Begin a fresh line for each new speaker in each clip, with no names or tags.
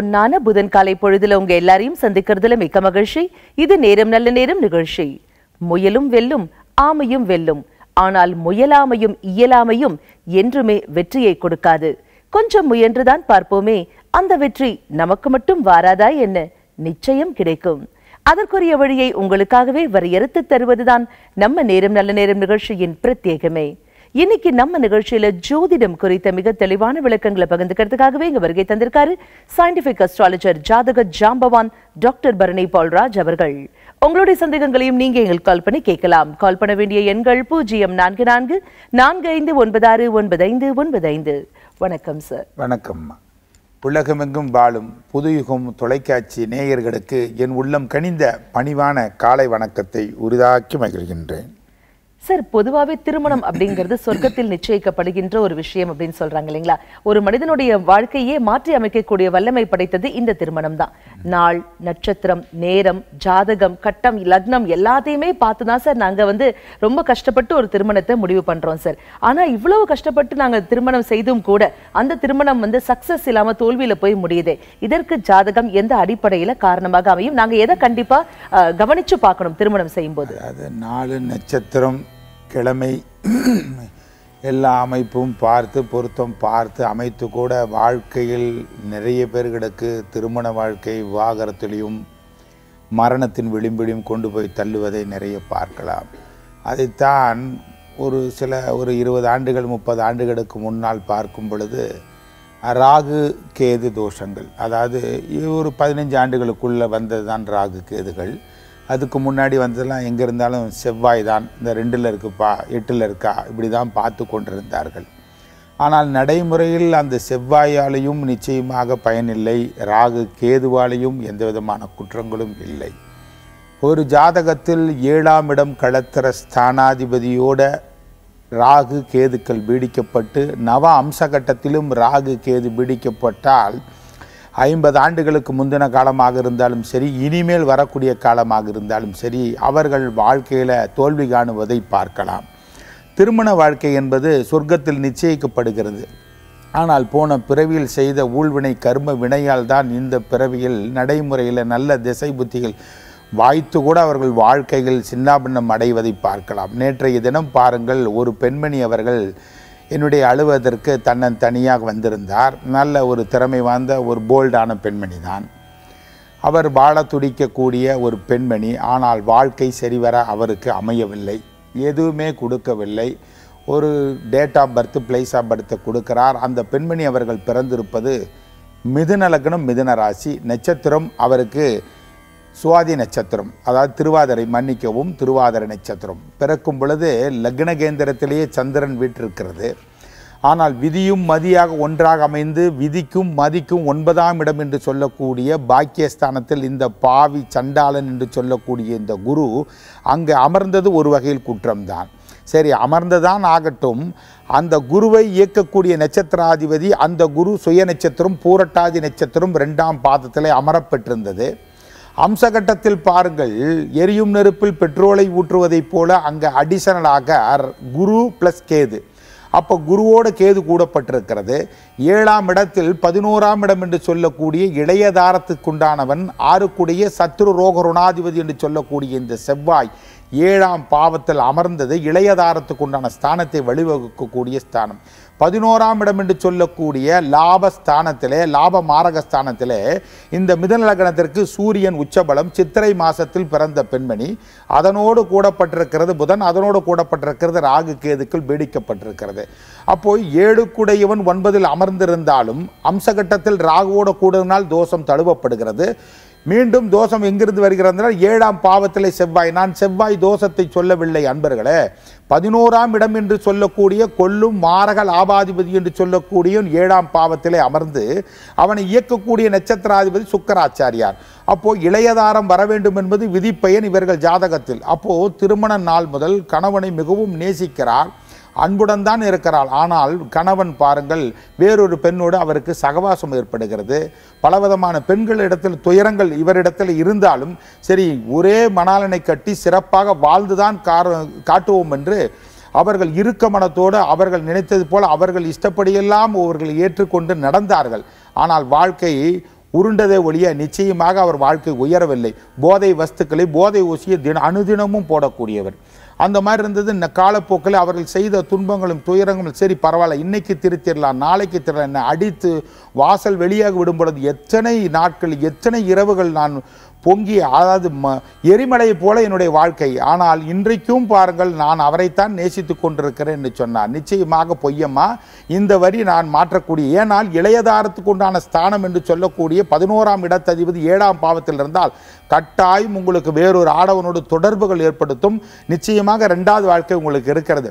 பொன்னான புதன் காலை பொழுதுல உங்க எல்லாரையும் சந்திக்கிறதுல மிக்க மகிழ்ச்சி இது நேரம் நல்ல நேரம் நிகழ்ச்சி முயலும் வெல்லும் ஆமையும் வெல்லும் ஆனால் முயலாமையும் இயலாமையும் என்றுமே வெற்றியை கொடுக்காது கொஞ்சம் முயன்றுதான் பார்ப்போமே அந்த வெற்றி நமக்கு மட்டும் வாராதா என்ன நிச்சயம் கிடைக்கும் அதற்குரிய வழியை உங்களுக்காகவே வரையறுத்து தருவதுதான் நம்ம நேரம் நல்ல நேரம் நிகழ்ச்சியின் பிரத்யேகமே இன்னைக்கு நம்ம நிகழ்ச்சியில ஜோதிடம் குறித்த மிக தெளிவான விளக்கங்களை பகிர்ந்துக்கிறதுக்காகவே இங்க வருகை தந்திருக்காரு சயின்டிபிக் அஸ்ட்ராலஜர் ஜாதக ஜாம்பவான் டாக்டர் பரணி பால்ராஜ் அவர்கள் உங்களுடைய சந்தேகங்களையும் நீங்க எங்களுக்கு கால் பண்ணி கேட்கலாம் கால் பண்ண வேண்டிய எண்கள் பூஜ்ஜியம் நான்கு நான்கு நான்கு ஐந்து ஒன்பது ஆறு ஒன்பது ஐந்து ஒன்பது ஐந்து வணக்கம் சார்
வணக்கம் உலகமெங்கும் வாழும் புதுயுகம் தொலைக்காட்சி நேயர்களுக்கு என் உள்ளம் கனிந்த பணிவான காலை வணக்கத்தை உரிதாக்கி மகிழ்கின்றேன்
சார் பொதுவாகவே திருமணம் அப்படிங்கிறது சொர்க்கத்தில் நிச்சயிக்கப்படுகின்ற ஒரு விஷயம் அப்படின்னு சொல்றாங்க இல்லைங்களா ஒரு மனிதனுடைய வாழ்க்கையே மாற்றி அமைக்கக்கூடிய வல்லமை படைத்தது இந்த திருமணம் தான் நாள் நட்சத்திரம் நேரம் ஜாதகம் கட்டம் லக்னம் எல்லாத்தையுமே பார்த்து தான் சார் நாங்கள் வந்து ரொம்ப கஷ்டப்பட்டு ஒரு திருமணத்தை முடிவு பண்றோம் சார் ஆனா இவ்வளவு கஷ்டப்பட்டு நாங்கள் திருமணம் செய்தும் கூட அந்த திருமணம் வந்து சக்சஸ் இல்லாமல் தோல்வியில போய் முடியுதே இதற்கு ஜாதகம் எந்த அடிப்படையில காரணமாக அமையும் நாங்கள் எதை கண்டிப்பா கவனிச்சு பார்க்கணும் திருமணம் செய்யும் போது அது
நாலு நட்சத்திரம் கிழமை எல்லா அமைப்பும் பார்த்து பொருத்தம் பார்த்து அமைத்து கூட வாழ்க்கையில் நிறைய பேர்களுக்கு திருமண வாழ்க்கை விவாகரத்திலையும் மரணத்தின் விளிம்பிலையும் கொண்டு போய் தள்ளுவதை நிறைய பார்க்கலாம் அதைத்தான் ஒரு சில ஒரு இருபது ஆண்டுகள் முப்பது ஆண்டுகளுக்கு முன்னால் பார்க்கும் பொழுது ராகு கேது தோஷங்கள் அதாவது ஒரு பதினஞ்சு ஆண்டுகளுக்குள்ளே வந்தது தான் ராகு கேதுகள் அதுக்கு முன்னாடி வந்ததெல்லாம் எங்கே இருந்தாலும் செவ்வாய் தான் இந்த ரெண்டில் இருக்குப்பா எட்டில் இருக்கா இப்படி தான் பார்த்து கொண்டிருந்தார்கள் ஆனால் நடைமுறையில் அந்த செவ்வாயாலையும் நிச்சயமாக பயனில்லை ராகு கேதுவாலையும் எந்த விதமான குற்றங்களும் இல்லை ஒரு ஜாதகத்தில் ஏழாம் இடம் கலத்திர ஸ்தானாதிபதியோட ராகு கேதுக்கள் பீடிக்கப்பட்டு நவ அம்ச கட்டத்திலும் ராகு கேது பீடிக்கப்பட்டால் ஐம்பது ஆண்டுகளுக்கு முந்தின காலமாக இருந்தாலும் சரி இனிமேல் வரக்கூடிய காலமாக இருந்தாலும் சரி அவர்கள் வாழ்க்கையில் தோல்வி காணுவதை பார்க்கலாம் திருமண வாழ்க்கை என்பது சொர்க்கத்தில் நிச்சயிக்கப்படுகிறது ஆனால் போன பிறவியில் செய்த ஊழ்வினை கர்ம வினையால் தான் இந்த பிறவியில் நடைமுறையில் நல்ல திசை புத்திகள் வாய்த்து கூட அவர்கள் வாழ்க்கையில் சின்னாபின்னம் அடைவதை பார்க்கலாம் நேற்றைய தினம் பாருங்கள் ஒரு பெண்மணி அவர்கள் என்னுடைய அழுவதற்கு தன்னன் தனியாக வந்திருந்தார் நல்ல ஒரு திறமை வாய்ந்த ஒரு போல்டான பெண்மணி தான் அவர் வாழ துடிக்கக்கூடிய ஒரு பெண்மணி ஆனால் வாழ்க்கை சரிவர அவருக்கு அமையவில்லை எதுவுமே கொடுக்கவில்லை ஒரு date of birth place of birth கொடுக்கிறார் அந்த பெண்மணி அவர்கள் பிறந்திருப்பது மிதுன லக்னம் மிதுன ராசி நட்சத்திரம் அவருக்கு சுவாதி நட்சத்திரம் அதாவது திருவாதிரை மன்னிக்கவும் திருவாதிரை நட்சத்திரம் பிறக்கும் பொழுது லக்ன கேந்திரத்திலேயே சந்திரன் வீட்டிருக்கிறது ஆனால் விதியும் மதியாக ஒன்றாக அமைந்து விதிக்கும் மதிக்கும் ஒன்பதாம் இடம் என்று சொல்லக்கூடிய பாக்கியஸ்தானத்தில் இந்த பாவி சண்டாளன் என்று சொல்லக்கூடிய இந்த குரு அங்கு அமர்ந்தது ஒரு வகையில் குற்றம்தான் சரி அமர்ந்ததான் ஆகட்டும் அந்த குருவை இயக்கக்கூடிய நட்சத்திராதிபதி அந்த குரு சுய நட்சத்திரம் பூரட்டாதி நட்சத்திரம் ரெண்டாம் பாதத்தில் அமரப்பெற்றிருந்தது அம்சகட்டத்தில் பாருங்கள் எரியும் நெருப்பில் பெட்ரோலை ஊற்றுவதைப் போல அங்கே அடிஷனலாக குரு ப்ளஸ் கேது அப்போ குருவோட கேது கூடப்பட்டிருக்கிறது ஏழாம் இடத்தில் பதினோராம் இடம் என்று சொல்லக்கூடிய இளையதாரத்துக்குண்டானவன் ஆறுக்குடைய சத்ரு ரோக ருணாதிபதி என்று சொல்லக்கூடிய இந்த செவ்வாய் ஏழாம் பாவத்தில் அமர்ந்தது இளையதாரத்துக்குண்டான ஸ்தானத்தை வழிவகுக்கக்கூடிய ஸ்தானம் பதினோராம் இடம் என்று சொல்லக்கூடிய லாபஸ்தானத்திலே லாப மாரகஸ்தானத்திலே இந்த லக்னத்திற்கு சூரியன் உச்சபலம் சித்திரை மாசத்தில் பிறந்த பெண்மணி அதனோடு கூடப்பட்டிருக்கிறது புதன் அதனோடு கூடப்பட்டிருக்கிறது ராகு வேடிக்கப்பட்டிருக்கிறது அப்போது அப்போ ஏழுக்குடையவன் ஒன்பதில் அமர்ந்திருந்தாலும் அம்சகட்டத்தில் ராகுவோட கூடுதனால் தோஷம் தழுவப்படுகிறது மீண்டும் தோஷம் எங்கிருந்து வருகிறதுனால் ஏழாம் பாவத்தில் செவ்வாய் நான் செவ்வாய் தோஷத்தை சொல்லவில்லை அன்பர்களே பதினோராம் இடம் என்று சொல்லக்கூடிய கொல்லும் மாரக லாபாதிபதி என்று சொல்லக்கூடிய ஏழாம் பாவத்திலே அமர்ந்து அவனை இயக்கக்கூடிய நட்சத்திராதிபதி சுக்கராச்சாரியார் அப்போ இளையதாரம் வர வேண்டும் என்பது விதிப்பயன் இவர்கள் ஜாதகத்தில் அப்போ திருமண நாள் முதல் கணவனை மிகவும் நேசிக்கிறார் அன்புடன் தான் இருக்கிறாள் ஆனால் கணவன் பாருங்கள் வேறொரு பெண்ணோடு அவருக்கு சகவாசம் ஏற்படுகிறது பலவிதமான பெண்களிடத்தில் துயரங்கள் இவரிடத்தில் இருந்தாலும் சரி ஒரே மணாலனை கட்டி சிறப்பாக வாழ்ந்துதான் காட்டுவோம் என்று அவர்கள் இருக்க மனத்தோடு அவர்கள் நினைத்தது போல அவர்கள் இஷ்டப்படியெல்லாம் அவர்கள் ஏற்றுக்கொண்டு நடந்தார்கள் ஆனால் வாழ்க்கையை உருண்டதே ஒழிய நிச்சயமாக அவர் வாழ்க்கை உயரவில்லை போதை வஸ்துக்களை போதை ஊசியை தின அனுதினமும் போடக்கூடியவர் அந்த மாதிரி இருந்தது இந்த காலப்போக்கில் அவர்கள் செய்த துன்பங்களும் துயரங்களும் சரி பரவாயில்ல இன்னைக்கு திருத்திடலாம் நாளைக்கு திருடலாம் என்னை அடித்து வாசல் வெளியாக விடும்பொழுது எத்தனை நாட்கள் எத்தனை இரவுகள் நான் பொங்கி அதாவது ம எரிமலையை போல என்னுடைய வாழ்க்கை ஆனால் இன்றைக்கும் பாருங்கள் நான் அவரைத்தான் நேசித்து கொண்டிருக்கிறேன் என்று சொன்னார் நிச்சயமாக பொய்யம்மா இந்த வரி நான் மாற்றக்கூடிய ஏனால் இளையதாரத்துக்கு உண்டான ஸ்தானம் என்று சொல்லக்கூடிய பதினோராம் இடத்ததிபதி ஏழாம் பாவத்தில் இருந்தால் கட்டாயம் உங்களுக்கு வேறொரு ஆடவனோடு தொடர்புகள் ஏற்படுத்தும் நிச்சயமாக ரெண்டாவது வாழ்க்கை உங்களுக்கு இருக்கிறது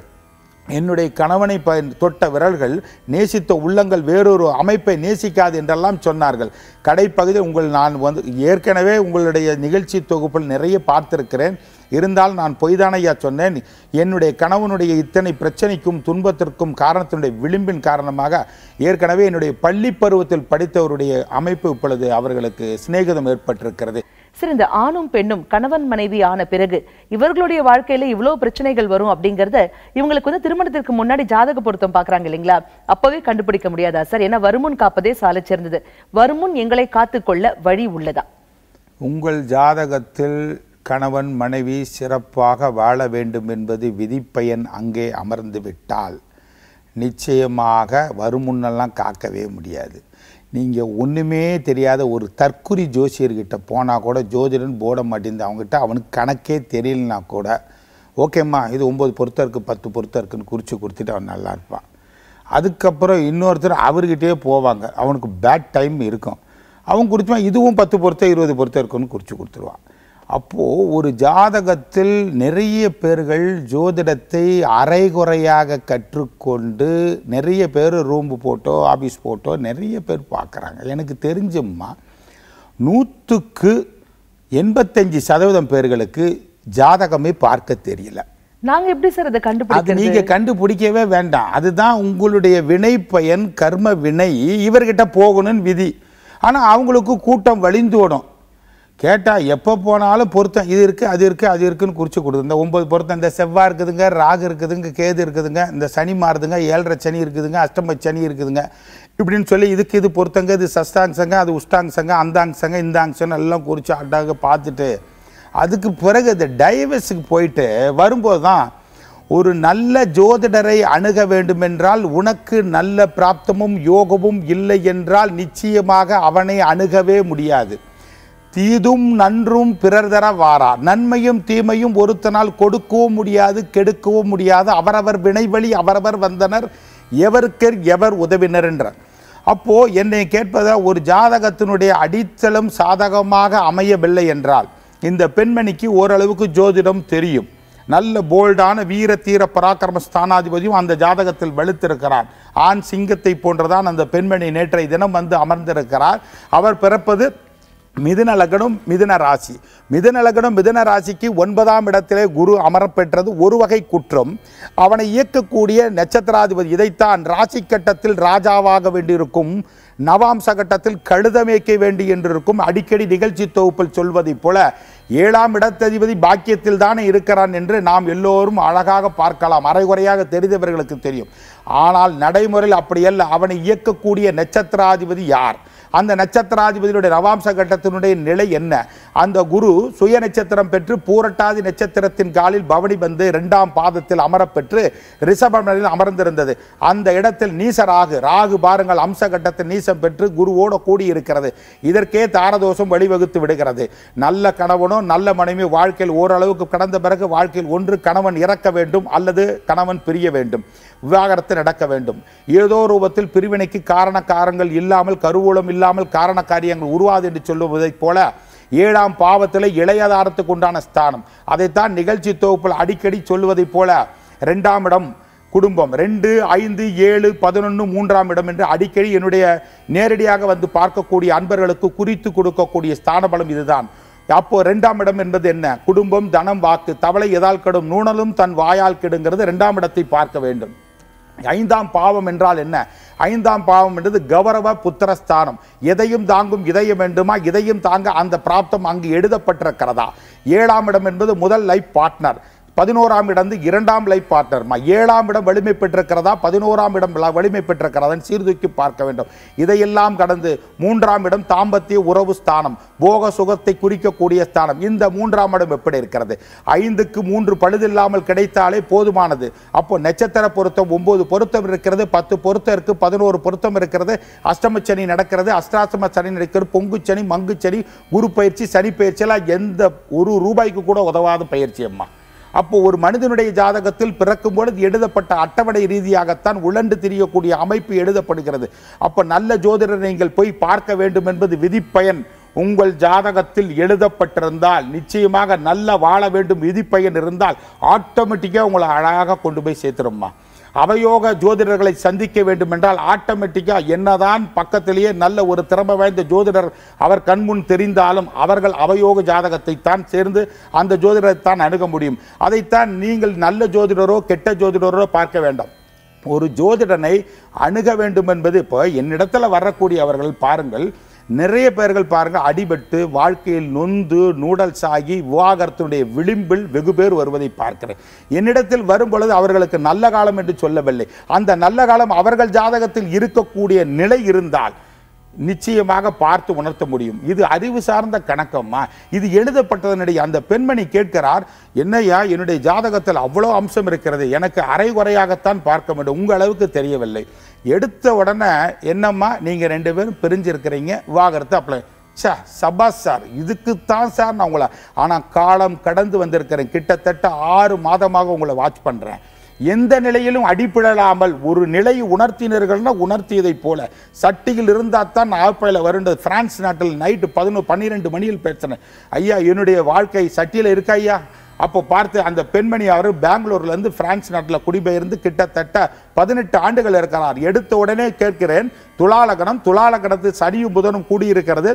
என்னுடைய கணவனை தொட்ட விரல்கள் நேசித்த உள்ளங்கள் வேறொரு அமைப்பை நேசிக்காது என்றெல்லாம் சொன்னார்கள் கடைப்பகுதியில் உங்கள் நான் வந்து ஏற்கனவே உங்களுடைய நிகழ்ச்சி தொகுப்பில் நிறைய பார்த்திருக்கிறேன் இருந்தால் நான் பொய்தானையா சொன்னேன் என்னுடைய கணவனுடைய இத்தனை பிரச்சனைக்கும் துன்பத்திற்கும் காரணத்தினுடைய விளிம்பின் காரணமாக ஏற்கனவே என்னுடைய பள்ளி பருவத்தில் படித்தவருடைய அமைப்பு இப்பொழுது அவர்களுக்கு சிநேகிதம் ஏற்பட்டிருக்கிறது
சரி இந்த ஆணும் பெண்ணும் கணவன் மனைவி ஆன பிறகு இவர்களுடைய வாழ்க்கையில இவ்வளவு பிரச்சனைகள் வரும் அப்படிங்கறத இவங்களுக்கு வந்து திருமணத்திற்கு முன்னாடி ஜாதக பொருத்தம் பாக்குறாங்க இல்லைங்களா அப்பவே கண்டுபிடிக்க முடியாதா சார் ஏன்னா வருமுன் காப்பதே சாலை சேர்ந்தது வருமுன் எங்களை காத்துக்கொள்ள வழி உள்ளதா
உங்கள் ஜாதகத்தில் கணவன் மனைவி சிறப்பாக வாழ வேண்டும் என்பது விதிப்பயன் அங்கே அமர்ந்து விட்டால் நிச்சயமாக வருமுன்னெல்லாம் காக்கவே முடியாது நீங்கள் ஒன்றுமே தெரியாத ஒரு தற்குறி ஜோசியர்கிட்ட போனால் கூட ஜோதிடன் போட மாட்டேங்குது அவங்ககிட்ட அவனுக்கு கணக்கே தெரியலனா கூட ஓகேம்மா இது ஒம்பது பொருத்தம் இருக்குது பத்து பொருத்தம் இருக்குதுன்னு குறித்து கொடுத்துட்டு அவன் நல்லா இருப்பான் அதுக்கப்புறம் இன்னொருத்தர் அவர்கிட்டயே போவாங்க அவனுக்கு பேட் டைம் இருக்கும் அவன் குறிச்சுவான் இதுவும் பத்து பொருத்தம் இருபது பொருத்தம் இருக்குன்னு குறித்து கொடுத்துருவான் அப்போது ஒரு ஜாதகத்தில் நிறைய பேர்கள் ஜோதிடத்தை அரைகுறையாக கற்றுக்கொண்டு நிறைய பேர் ரூம்பு போட்டோ ஆஃபீஸ் போட்டோ நிறைய பேர் பார்க்குறாங்க எனக்கு தெரிஞ்சம்மா நூற்றுக்கு எண்பத்தஞ்சு சதவீதம் பேர்களுக்கு ஜாதகமே பார்க்க தெரியல
நாங்கள் எப்படி சார் அதை கண்டுபிடிக்க நீங்கள்
கண்டுபிடிக்கவே வேண்டாம் அதுதான் உங்களுடைய வினை பயன் கர்ம வினை இவர்கிட்ட போகணும்னு விதி ஆனால் அவங்களுக்கு கூட்டம் வழிந்து விடும் கேட்டால் எப்போ போனாலும் பொருத்தம் இது இருக்குது அது இருக்குது அது இருக்குதுன்னு குறித்து கொடுக்குது இந்த ஒம்பது பொருத்தம் இந்த செவ்வாய் இருக்குதுங்க ராகு இருக்குதுங்க கேது இருக்குதுங்க இந்த சனி மாறுதுங்க ஏழரை சனி இருக்குதுங்க அஷ்டம சனி இருக்குதுங்க இப்படின்னு சொல்லி இதுக்கு இது பொருத்தங்க இது சஷ்டாங்சங்க அது உஷ்டாங்சங்க அந்தாங்சங்க இந்தாங்சங்க எல்லாம் குறித்து அட்டாக பார்த்துட்டு அதுக்கு பிறகு இந்த டைவர்ஸுக்கு போயிட்டு வரும்போது தான் ஒரு நல்ல ஜோதிடரை அணுக வேண்டுமென்றால் உனக்கு நல்ல பிராப்தமும் யோகமும் இல்லை என்றால் நிச்சயமாக அவனை அணுகவே முடியாது தீதும் நன்றும் பிறர் தர வாரா நன்மையும் தீமையும் ஒருத்தனால் கொடுக்கவும் முடியாது கெடுக்கவும் முடியாது அவரவர் வினைவழி அவரவர் வந்தனர் எவருக்கர் எவர் உதவினர் என்றார் அப்போது என்னை கேட்பதை ஒரு ஜாதகத்தினுடைய அடித்தளம் சாதகமாக அமையவில்லை என்றால் இந்த பெண்மணிக்கு ஓரளவுக்கு ஜோதிடம் தெரியும் நல்ல போல்டான வீர தீர பராக்கிரம ஸ்தானாதிபதியும் அந்த ஜாதகத்தில் வெளுத்திருக்கிறார் ஆண் சிங்கத்தை போன்றதான் அந்த பெண்மணி நேற்றைய தினம் வந்து அமர்ந்திருக்கிறார் அவர் பிறப்பது மிதுன லக்னம் மிதுன ராசி மிதுன லக்னம் மிதுன ராசிக்கு ஒன்பதாம் இடத்திலே குரு அமரப்பெற்றது ஒரு வகை குற்றம் அவனை இயக்கக்கூடிய நட்சத்திராதிபதி இதைத்தான் ராசி கட்டத்தில் ராஜாவாக வேண்டியிருக்கும் நவாம்ச கட்டத்தில் கழுதமேக்க வேண்டி என்றிருக்கும் அடிக்கடி நிகழ்ச்சி தொகுப்பில் சொல்வதைப் போல ஏழாம் இடத்ததிபதி பாக்கியத்தில் தானே இருக்கிறான் என்று நாம் எல்லோரும் அழகாக பார்க்கலாம் அரைகுறையாக தெரிந்தவர்களுக்கு தெரியும் ஆனால் நடைமுறையில் அப்படியல்ல அவனை இயக்கக்கூடிய நட்சத்திராதிபதி யார் அந்த நட்சத்திராதிபதியுடைய ரவாம்ச கட்டத்தினுடைய நிலை என்ன அந்த குரு சுய நட்சத்திரம் பெற்று பூரட்டாதி நட்சத்திரத்தின் காலில் பவனி வந்து இரண்டாம் பாதத்தில் அமரப்பெற்று ரிஷபம் அமர்ந்திருந்தது அந்த இடத்தில் நீச ராகு ராகு பாருங்கள் அம்ச கட்டத்தில் நீசம் பெற்று குருவோட கூடியிருக்கிறது இதற்கே தாரதோஷம் வழிவகுத்து விடுகிறது நல்ல கணவனோ நல்ல மனைவி வாழ்க்கையில் ஓரளவுக்கு கடந்த பிறகு வாழ்க்கையில் ஒன்று கணவன் இறக்க வேண்டும் அல்லது கணவன் பிரிய வேண்டும் விவாகரத்து நடக்க வேண்டும் ஏதோ ரூபத்தில் பிரிவினைக்கு காரண காரணங்கள் இல்லாமல் கருவூலம் இல்லாமல் காரண காரியங்கள் உருவாது என்று சொல்லுவதைப் போல ஏழாம் பாவத்தில் இளையதாரத்துக்கு உண்டான ஸ்தானம் அதைத்தான் நிகழ்ச்சி தொகுப்பில் அடிக்கடி சொல்வதைப் போல ரெண்டாம் இடம் குடும்பம் ரெண்டு ஐந்து ஏழு பதினொன்று மூன்றாம் இடம் என்று அடிக்கடி என்னுடைய நேரடியாக வந்து பார்க்கக்கூடிய அன்பர்களுக்கு குறித்து கொடுக்கக்கூடிய ஸ்தான பலம் இதுதான் அப்போ ரெண்டாம் இடம் என்பது என்ன குடும்பம் தனம் வாக்கு தவளை எதால் கெடும் நூணலும் தன் வாயால் கெடுங்கிறது ரெண்டாம் இடத்தை பார்க்க வேண்டும் ஐந்தாம் பாவம் என்றால் என்ன ஐந்தாம் பாவம் என்றது கௌரவ புத்திரஸ்தானம் எதையும் தாங்கும் இதயம் வேண்டுமா இதையும் தாங்க அந்த பிராப்தம் அங்கு எழுதப்பட்டிருக்கிறதா ஏழாம் இடம் என்பது முதல் லைஃப் பார்ட்னர் பதினோராம் இடம் இரண்டாம் லைஃப் பார்ட்னர் ஏழாம் இடம் வலிமை பெற்றிருக்கிறதா பதினோராம் இடம் வலிமை பெற்றிருக்கிறதா சீர்தூக்கி பார்க்க வேண்டும் இதையெல்லாம் கடந்து மூன்றாம் இடம் தாம்பத்திய உறவு ஸ்தானம் போக சுகத்தை குறிக்கக்கூடிய ஸ்தானம் இந்த மூன்றாம் இடம் எப்படி இருக்கிறது ஐந்துக்கு மூன்று பழுதில்லாமல் கிடைத்தாலே போதுமானது அப்போ நட்சத்திர பொருத்தம் ஒன்பது பொருத்தம் இருக்கிறது பத்து பொருத்தம் இருக்கு பதினோரு பொருத்தம் இருக்கிறது அஷ்டம சனி நடக்கிறது அஷ்டாசம சனி நடக்கிறது பொங்கு சனி மங்கு சனி குரு பயிற்சி சனி பயிற்சியெல்லாம் எந்த ஒரு ரூபாய்க்கு கூட உதவாத பயிற்சி அம்மா அப்போ ஒரு மனிதனுடைய ஜாதகத்தில் பிறக்கும் பொழுது எழுதப்பட்ட அட்டவணை ரீதியாகத்தான் உழண்டு திரியக்கூடிய அமைப்பு எழுதப்படுகிறது அப்போ நல்ல ஜோதிடரை நீங்கள் போய் பார்க்க வேண்டும் என்பது விதிப்பயன் உங்கள் ஜாதகத்தில் எழுதப்பட்டிருந்தால் நிச்சயமாக நல்ல வாழ வேண்டும் விதிப்பயன் இருந்தால் ஆட்டோமேட்டிக்காக உங்களை அழகாக கொண்டு போய் சேர்த்துருமா அவயோக ஜோதிடர்களை சந்திக்க வேண்டும் என்றால் ஆட்டோமேட்டிக்காக என்னதான் பக்கத்திலேயே நல்ல ஒரு திறமை வாய்ந்த ஜோதிடர் அவர் கண்முன் தெரிந்தாலும் அவர்கள் அவயோக ஜாதகத்தை தான் சேர்ந்து அந்த ஜோதிடரை தான் அணுக முடியும் அதைத்தான் நீங்கள் நல்ல ஜோதிடரோ கெட்ட ஜோதிடரோ பார்க்க வேண்டாம் ஒரு ஜோதிடனை அணுக வேண்டும் என்பது இப்போ என்னிடத்தில் வரக்கூடியவர்கள் பாருங்கள் நிறைய பேர்கள் பாருங்கள் அடிபட்டு வாழ்க்கையில் நொந்து நூடல்ஸ் ஆகி விவாகரத்தினுடைய விளிம்பில் வெகு பேர் வருவதை பார்க்கிறேன் என்னிடத்தில் வரும் பொழுது அவர்களுக்கு நல்ல காலம் என்று சொல்லவில்லை அந்த நல்ல காலம் அவர்கள் ஜாதகத்தில் இருக்கக்கூடிய நிலை இருந்தால் நிச்சயமாக பார்த்து உணர்த்த முடியும் இது அறிவு சார்ந்த கணக்கம்மா இது எழுதப்பட்டதனுடைய அந்த பெண்மணி கேட்கிறார் என்னையா என்னுடைய ஜாதகத்தில் அவ்வளோ அம்சம் இருக்கிறது எனக்கு அரை குறையாகத்தான் பார்க்க வேண்டும் உங்கள் அளவுக்கு தெரியவில்லை எடுத்த உடனே என்னம்மா நீங்கள் ரெண்டு பேரும் பிரிஞ்சிருக்கிறீங்க விவாகரத்து அப்ளை சே சபாஸ் சார் இதுக்குத்தான் சார் நான் உங்களை ஆனால் காலம் கடந்து வந்திருக்கிறேன் கிட்டத்தட்ட ஆறு மாதமாக உங்களை வாட்ச் பண்ணுறேன் எந்த நிலையிலும் அடிப்பிழலாமல் ஒரு நிலையை உணர்த்தினர்கள்னா உணர்த்தியதை போல சட்டியில் இருந்தால் தான் ஆப்பிள வருண்டது பிரான்ஸ் நாட்டில் நைட்டு பதினொன்று பன்னிரெண்டு மணியில் பேசினேன் ஐயா என்னுடைய வாழ்க்கை சட்டியில் இருக்கா ஐயா அப்போ பார்த்து அந்த பெண்மணி அவர் பெங்களூர்லேருந்து பிரான்ஸ் நாட்டில் குடிபெயர்ந்து கிட்டத்தட்ட பதினெட்டு ஆண்டுகள் இருக்கிறார் எடுத்த உடனே கேட்கிறேன் துலாலகணம் துளாலகணத்து சனியும் புதனும் கூடியிருக்கிறது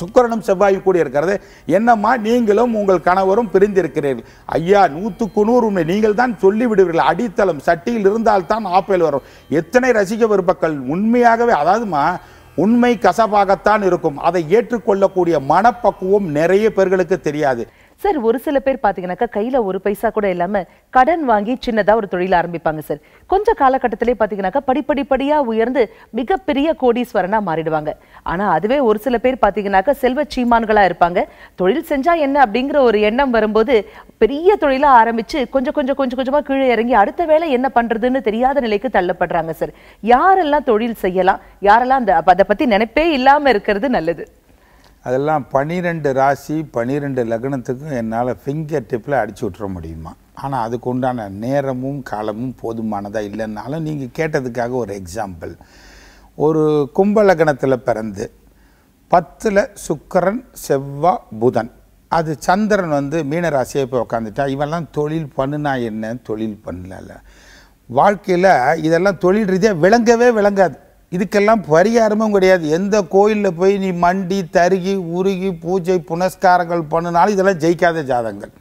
சுக்கரனும் செவ்வாயும் கூட இருக்கிறது என்னம்மா நீங்களும் உங்கள் கணவரும் பிரிந்திருக்கிறீர்கள் ஐயா நூற்றுக்கு நூறு உண்மை நீங்கள் தான் சொல்லிவிடுவீர்கள் அடித்தளம் சட்டியில் இருந்தால்தான் ஆப்பிள் வரும் எத்தனை ரசிக விருப்பங்கள் உண்மையாகவே அதாவதுமா உண்மை கசப்பாகத்தான் இருக்கும் அதை ஏற்றுக்கொள்ளக்கூடிய மனப்பக்குவம் நிறைய பேர்களுக்கு தெரியாது
சார் ஒரு சில பேர் பார்த்தீங்கன்னாக்கா கையில் ஒரு பைசா கூட இல்லாமல் கடன் வாங்கி சின்னதாக ஒரு தொழில் ஆரம்பிப்பாங்க சார் கொஞ்சம் காலகட்டத்திலே பார்த்தீங்கன்னாக்கா படிப்படிப்படியாக உயர்ந்து மிகப்பெரிய கோடீஸ்வரனாக மாறிடுவாங்க ஆனால் அதுவே ஒரு சில பேர் பார்த்தீங்கன்னாக்கா செல்வ சீமான்களாக இருப்பாங்க தொழில் செஞ்சால் என்ன அப்படிங்கிற ஒரு எண்ணம் வரும்போது பெரிய தொழிலாக ஆரம்பித்து கொஞ்சம் கொஞ்சம் கொஞ்சம் கொஞ்சமாக கீழே இறங்கி அடுத்த வேலை என்ன பண்ணுறதுன்னு தெரியாத நிலைக்கு தள்ளப்படுறாங்க சார் யாரெல்லாம் தொழில் செய்யலாம் யாரெல்லாம் அந்த அதை பற்றி நினைப்பே இல்லாமல் இருக்கிறது நல்லது
அதெல்லாம் பனிரெண்டு ராசி பனிரெண்டு லக்னத்துக்கும் என்னால் ஃபிங்கர் டிப்பில் அடிச்சு விட்டுற முடியுமா ஆனால் அதுக்கு உண்டான நேரமும் காலமும் போதுமானதாக இல்லைன்னாலும் நீங்கள் கேட்டதுக்காக ஒரு எக்ஸாம்பிள் ஒரு கும்ப லக்னத்தில் பிறந்து பத்தில் சுக்கரன் செவ்வாய் புதன் அது சந்திரன் வந்து மீனராசியை போய் உக்காந்துட்டா இவெல்லாம் தொழில் பண்ணுனா என்ன தொழில் பண்ணல வாழ்க்கையில் இதெல்லாம் தொழில் ரீதியாக விளங்கவே விளங்காது இதுக்கெல்லாம் பரிகாரமும் கிடையாது எந்த கோயிலில் போய் நீ மண்டி தருகி உருகி பூஜை புனஸ்காரங்கள் பண்ணினாலும் இதெல்லாம் ஜெயிக்காத ஜாதகங்கள்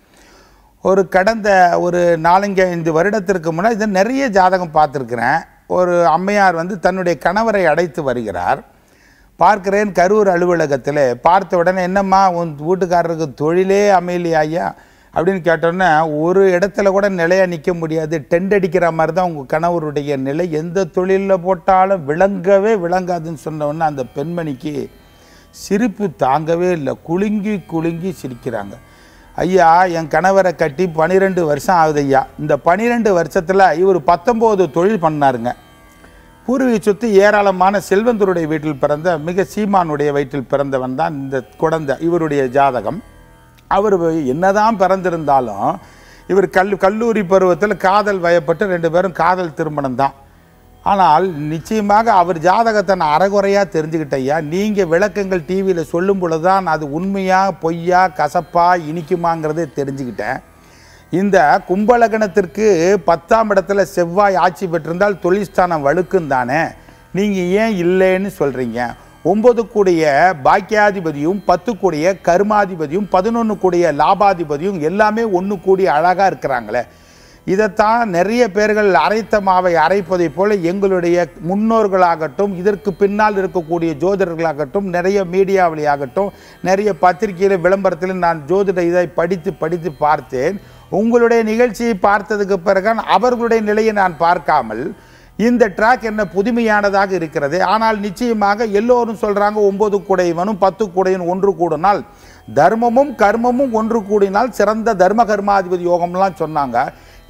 ஒரு கடந்த ஒரு நாலஞ்சு ஐந்து வருடத்திற்கு முன்னால் இதை நிறைய ஜாதகம் பார்த்துருக்குறேன் ஒரு அம்மையார் வந்து தன்னுடைய கணவரை அடைத்து வருகிறார் பார்க்கிறேன் கரூர் அலுவலகத்தில் பார்த்த உடனே என்னம்மா உன் வீட்டுக்காரருக்கு தொழிலே அமையலையா ஐயா அப்படின்னு கேட்டோன்னே ஒரு இடத்துல கூட நிலையாக நிற்க முடியாது டெண்ட் அடிக்கிற மாதிரி தான் உங்கள் கணவருடைய நிலை எந்த தொழிலில் போட்டாலும் விளங்கவே விளங்காதுன்னு சொன்னோன்னே அந்த பெண்மணிக்கு சிரிப்பு தாங்கவே இல்லை குலுங்கி குலுங்கி சிரிக்கிறாங்க ஐயா என் கணவரை கட்டி பனிரெண்டு வருஷம் ஆகுது ஐயா இந்த பனிரெண்டு வருஷத்தில் இவர் பத்தொம்போது தொழில் பண்ணாருங்க பூர்வீக சொத்து ஏராளமான செல்வந்தருடைய வீட்டில் பிறந்த மிக சீமானுடைய வயிற்றில் பிறந்தவன் தான் இந்த குழந்தை இவருடைய ஜாதகம் அவர் என்னதான் பிறந்திருந்தாலும் இவர் கல் கல்லூரி பருவத்தில் காதல் வயப்பட்டு ரெண்டு பேரும் காதல் திருமணம் தான் ஆனால் நிச்சயமாக அவர் ஜாதகத்தை நான் அறகுறையாக தெரிஞ்சுக்கிட்டையா நீங்கள் விளக்கங்கள் டிவியில் சொல்லும் பொழுது தான் அது உண்மையாக பொய்யா கசப்பா இனிக்குமாங்கிறது தெரிஞ்சுக்கிட்டேன் இந்த கும்பலகணத்திற்கு பத்தாம் இடத்துல செவ்வாய் ஆட்சி பெற்றிருந்தால் தொழிற்ஸ்தானம் வழுக்கும் தானே நீங்கள் ஏன் இல்லைன்னு சொல்கிறீங்க ஒம்பது கூடிய பாக்கியாதிபதியும் பத்து கூடிய கருமாதிபதியும் பதினொன்று கூடிய லாபாதிபதியும் எல்லாமே ஒன்று கூடி அழகாக இருக்கிறாங்களே இதைத்தான் நிறைய பேர்கள் அரைத்த மாவை அரைப்பதைப் போல எங்களுடைய முன்னோர்களாகட்டும் இதற்கு பின்னால் இருக்கக்கூடிய ஜோதிடர்களாகட்டும் நிறைய மீடியாவிலேயாகட்டும் நிறைய பத்திரிகையில் விளம்பரத்தில் நான் ஜோதிட இதை படித்து படித்து பார்த்தேன் உங்களுடைய நிகழ்ச்சியை பார்த்ததுக்கு பிறகு அவர்களுடைய நிலையை நான் பார்க்காமல் இந்த ட்ராக் என்ன புதுமையானதாக இருக்கிறது ஆனால் நிச்சயமாக எல்லோரும் சொல்கிறாங்க ஒம்பது குடையவனும் பத்து குடையும் ஒன்று கூடினால் தர்மமும் கர்மமும் ஒன்று கூடினால் சிறந்த தர்ம கர்மாதிபதி யோகம்லாம் சொன்னாங்க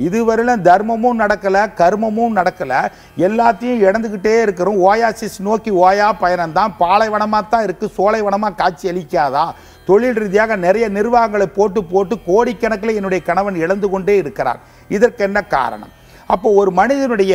இதுவரையிலும் தர்மமும் நடக்கலை கர்மமும் நடக்கலை எல்லாத்தையும் இழந்துக்கிட்டே இருக்கிறோம் ஓயாசிஸ் நோக்கி ஓயா பயணம்தான் பாலைவனமாக தான் இருக்குது சோலைவனமாக காட்சி அளிக்காதா தொழில் ரீதியாக நிறைய நிர்வாகங்களை போட்டு போட்டு கோடிக்கணக்கில் என்னுடைய கணவன் இழந்து கொண்டே இருக்கிறார் இதற்கு என்ன காரணம் அப்போ ஒரு மனிதனுடைய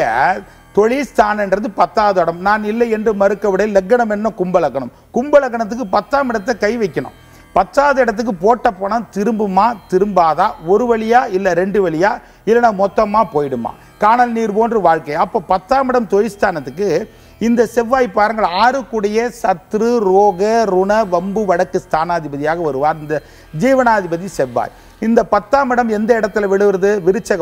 தொழில்ஸ்தானன்றது பத்தாவது இடம் நான் இல்லை என்று விட லக்கணம் என்ன கும்பலக்கணம் கும்பலக்கணத்துக்கு பத்தாம் இடத்தை கை வைக்கணும் பத்தாவது இடத்துக்கு போட்ட போனால் திரும்புமா திரும்பாதா ஒரு வழியா இல்லை ரெண்டு வழியா இல்லைனா மொத்தமாக போயிடுமா காணல் நீர் போன்ற வாழ்க்கை அப்போ பத்தாம் இடம் தொழில்ஸ்தானத்துக்கு இந்த செவ்வாய் பாருங்கள் ஆறுக்குடைய சத்ரு ரோக ருண வம்பு வடக்கு ஸ்தானாதிபதியாக வருவார் இந்த ஜீவனாதிபதி செவ்வாய் இந்த பத்தாம் இடம் எந்த இடத்துல விழுவுறது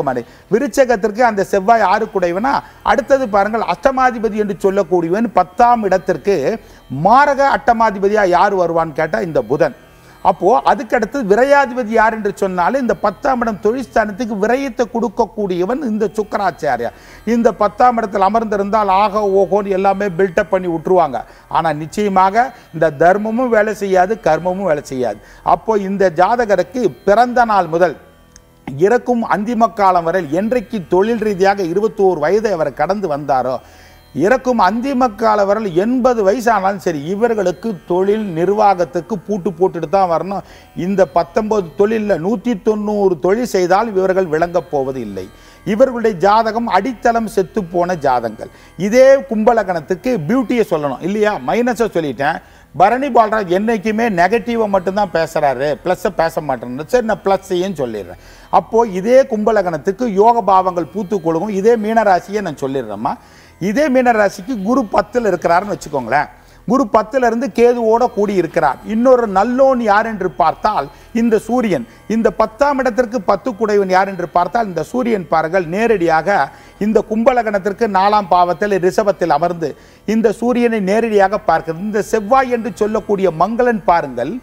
மலை விருச்சகத்திற்கு அந்த செவ்வாய் ஆறு குடைவனா அடுத்தது பாருங்கள் அஷ்டமாதிபதி என்று சொல்லக்கூடியவன் பத்தாம் இடத்திற்கு மாரக அட்டமாதிபதியாக யார் வருவான்னு கேட்டால் இந்த புதன் அப்போது அதுக்கடுத்து விரையாதிபதி யார் என்று சொன்னாலும் இந்த பத்தாம் இடம் தொழிற்சானத்துக்கு விரயத்தை கொடுக்கக்கூடியவன் இந்த சுக்கராச்சாரியார் இந்த பத்தாம் இடத்தில் அமர்ந்திருந்தால் ஆக ஓகோன்னு எல்லாமே பில்டப் பண்ணி விட்டுருவாங்க ஆனால் நிச்சயமாக இந்த தர்மமும் வேலை செய்யாது கர்மமும் வேலை செய்யாது அப்போது இந்த ஜாதகருக்கு பிறந்த நாள் முதல் இறக்கும் அந்திம காலம் வரை என்றைக்கு தொழில் ரீதியாக இருபத்தோரு வயதை அவர் கடந்து வந்தாரோ இறக்கும் அந்திம கால வரல் எண்பது வயசானாலும் சரி இவர்களுக்கு தொழில் நிர்வாகத்துக்கு பூட்டு போட்டுட்டு தான் வரணும் இந்த பத்தொன்பது தொழிலில் நூற்றி தொண்ணூறு தொழில் செய்தால் இவர்கள் விளங்கப் போவது இல்லை இவர்களுடைய ஜாதகம் அடித்தளம் செத்து போன ஜாதங்கள் இதே கும்பலகணத்துக்கு பியூட்டியை சொல்லணும் இல்லையா மைனஸை சொல்லிட்டேன் பரணி பால்ராஜ் என்றைக்குமே நெகட்டிவை மட்டும்தான் பேசுகிறாரு ப்ளஸ்ஸை பேச மாட்டேன்னு சரி நான் ப்ளஸ்ஸையும் சொல்லிடுறேன் அப்போது இதே கும்பலகணத்துக்கு யோக பாவங்கள் பூத்து கொழுகும் இதே மீனராசியை நான் சொல்லிடுறேம்மா இதே மீனராசிக்கு குரு பத்தில் இருக்கிறாருன்னு வச்சுக்கோங்களேன் குரு பத்திலிருந்து கேதுவோட கூடி இருக்கிறார் இன்னொரு நல்லோன் யார் என்று பார்த்தால் இந்த சூரியன் இந்த பத்தாம் இடத்திற்கு பத்து குடைவன் யார் என்று பார்த்தால் இந்த சூரியன் பாருங்கள் நேரடியாக இந்த கும்பலகணத்திற்கு நாலாம் பாவத்தில் ரிஷபத்தில் அமர்ந்து இந்த சூரியனை நேரடியாக பார்க்கிறது இந்த செவ்வாய் என்று சொல்லக்கூடிய மங்களன் பாருங்கள்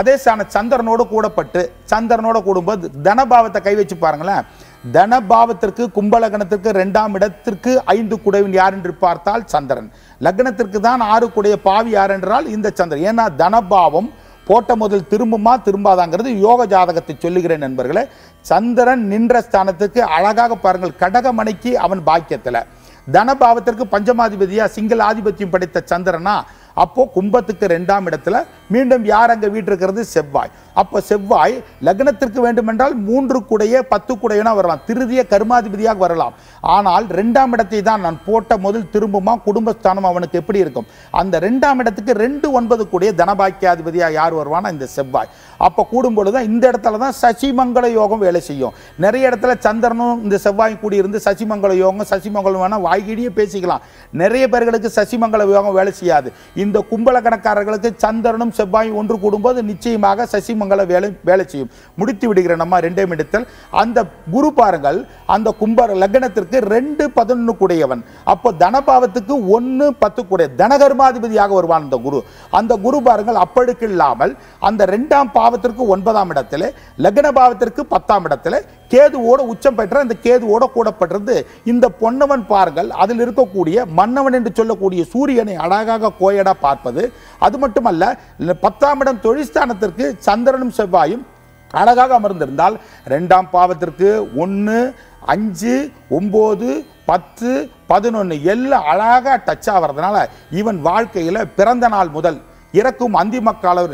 அதே சாண சந்திரனோடு கூடப்பட்டு சந்திரனோட கூடும்போது தனபாவத்தை கை வச்சு பாருங்களேன் தனபாவத்திற்கு கும்பலகணத்திற்கு ரெண்டாம் இடத்திற்கு ஐந்து குடைவன் யார் என்று பார்த்தால் சந்திரன் லக்னத்திற்கு தான் ஆறு குடைய பாவி யார் என்றால் இந்த சந்திரன் ஏன்னா தனபாவம் போட்ட முதல் திரும்புமா திரும்பாதாங்கிறது யோக ஜாதகத்தை சொல்லுகிறேன் நண்பர்களே சந்திரன் நின்ற ஸ்தானத்துக்கு அழகாக பாருங்கள் கடகமனைக்கு அவன் பாக்கியத்தில் தனபாவத்திற்கு பஞ்சமாதிபதியாக சிங்கள ஆதிபத்தியம் படைத்த சந்திரனா அப்போ கும்பத்துக்கு ரெண்டாம் இடத்துல மீண்டும் யார் அங்கே வீட்டிருக்கிறது செவ்வாய் அப்போ செவ்வாய் லக்னத்திற்கு வேண்டுமென்றால் மூன்று கூடையே பத்து கூடையனா வரலாம் திருதிய கருமாதிபதியாக வரலாம் ஆனால் ரெண்டாம் இடத்தை தான் நான் போட்ட முதல் திரும்புமா குடும்பஸ்தானம் அவனுக்கு எப்படி இருக்கும் அந்த ரெண்டாம் இடத்துக்கு ரெண்டு ஒன்பது கூடிய தனபாக்கியாதிபதியாக யார் வருவானா இந்த செவ்வாய் அப்போ கூடும் தான் இந்த இடத்துல தான் சசிமங்கல யோகம் வேலை செய்யும் நிறைய இடத்துல சந்திரனும் இந்த செவ்வாய் கூடியிருந்து சசிமங்கல யோகம் சசிமங்கலம் வேணால் வாய்கிடியே பேசிக்கலாம் நிறைய பேர்களுக்கு சசிமங்கல யோகம் வேலை செய்யாது இந்த கும்பலகணக்காரர்களுக்கு சந்திரனும் செவ்வாயும் ஒன்று கூடும்போது நிச்சயமாக சசிமங்கல வேலை வேலை செய்யும் முடித்து விடுகிற நம்ம ரெண்டே மிடத்தில் அந்த குரு பாருங்கள் அந்த கும்ப லக்னத்திற்கு ரெண்டு பதினொன்று கூடையவன் அப்போ தனபாவத்துக்கு ஒன்று பத்து கூடைய தனகர்மாதிபதியாக வருவான் அந்த குரு அந்த குரு பாருங்கள் அப்பழுக்கு இல்லாமல் அந்த ரெண்டாம் பாவத்திற்கு ஒன்பதாம் இடத்துல லக்ன பாவத்திற்கு பத்தாம் இடத்துல கேதுவோட உச்சம் பெற்ற அந்த கேதுவோட கூடப்பட்டிருந்து இந்த பொன்னவன் பார்கள் அதில் இருக்கக்கூடிய மன்னவன் என்று சொல்லக்கூடிய சூரியனை அழகாக கோயடா பார்ப்பது அது மட்டுமல்ல பத்தாம் இடம் தொழிற்சானத்திற்கு சந்திரனும் செவ்வாயும் அழகாக அமர்ந்திருந்தால் ரெண்டாம் பாவத்திற்கு ஒன்று அஞ்சு ஒம்பது பத்து பதினொன்று எல்லாம் அழகாக டச் ஆகிறதுனால இவன் வாழ்க்கையில் பிறந்த நாள் முதல் இறக்கும் அந்திமக்கால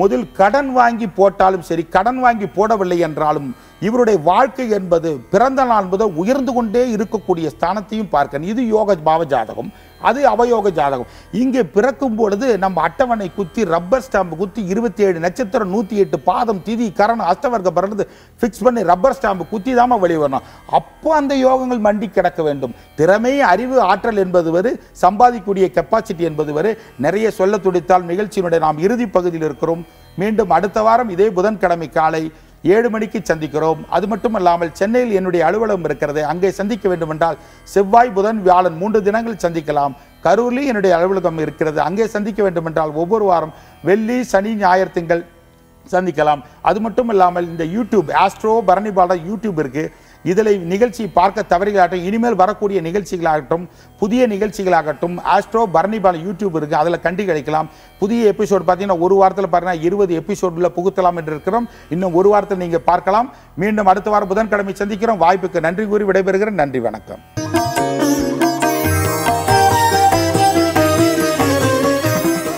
முதல் கடன் வாங்கி போட்டாலும் சரி கடன் வாங்கி போடவில்லை என்றாலும் இவருடைய வாழ்க்கை என்பது பிறந்த நாள் முதல் உயர்ந்து கொண்டே இருக்கக்கூடிய ஸ்தானத்தையும் பார்க்கணும் இது யோக பாவ ஜாதகம் அது அவயோக ஜாதகம் இங்கே பிறக்கும் பொழுது நம்ம அட்டவணை குத்தி ரப்பர் ஸ்டாம்பு குத்தி இருபத்தி ஏழு நட்சத்திரம் நூற்றி எட்டு பாதம் திதி கரணம் அஷ்டவர்க்க பிறந்து ஃபிக்ஸ் பண்ணி ரப்பர் ஸ்டாம்பு குத்தி தாம வெளிவரணும் அப்போ அந்த யோகங்கள் மண்டி கிடக்க வேண்டும் திறமை அறிவு ஆற்றல் என்பது வரு சம்பாதிக்கூடிய கெப்பாசிட்டி என்பது வரு நிறைய சொல்ல துடித்தால் நிகழ்ச்சியினுடைய நாம் இறுதி பகுதியில் இருக்கிறோம் மீண்டும் அடுத்த வாரம் இதே புதன்கிழமை காலை ஏழு மணிக்கு சந்திக்கிறோம் அது மட்டும் இல்லாமல் சென்னையில் என்னுடைய அலுவலகம் இருக்கிறது அங்கே சந்திக்க வேண்டுமென்றால் செவ்வாய் புதன் வியாழன் மூன்று தினங்கள் சந்திக்கலாம் கரூர்லேயும் என்னுடைய அலுவலகம் இருக்கிறது அங்கே சந்திக்க வேண்டுமென்றால் ஒவ்வொரு வாரம் வெள்ளி சனி ஞாயிறு திங்கள் சந்திக்கலாம் அது மட்டும் இல்லாமல் இந்த யூடியூப் ஆஸ்ட்ரோ பரணி யூடியூப் இருக்குது இதில் நிகழ்ச்சி பார்க்க தவறுகளாகட்டும் இனிமேல் வரக்கூடிய நிகழ்ச்சிகளாகட்டும் புதிய நிகழ்ச்சிகளாகட்டும் ஆஸ்ட்ரோ பரணிபால யூடியூப் இருக்குது அதில் கண்டி கிடைக்கலாம் புதிய எபிசோட் பார்த்தீங்கன்னா ஒரு வாரத்தில் பார்த்தீங்கன்னா இருபது எபிசோடில் புகுத்தலாம் என்று இருக்கிறோம் இன்னும் ஒரு வாரத்தில் நீங்கள் பார்க்கலாம் மீண்டும் அடுத்த வாரம் புதன்கிழமை சந்திக்கிறோம் வாய்ப்புக்கு நன்றி கூறி விடைபெறுகிறேன் நன்றி வணக்கம்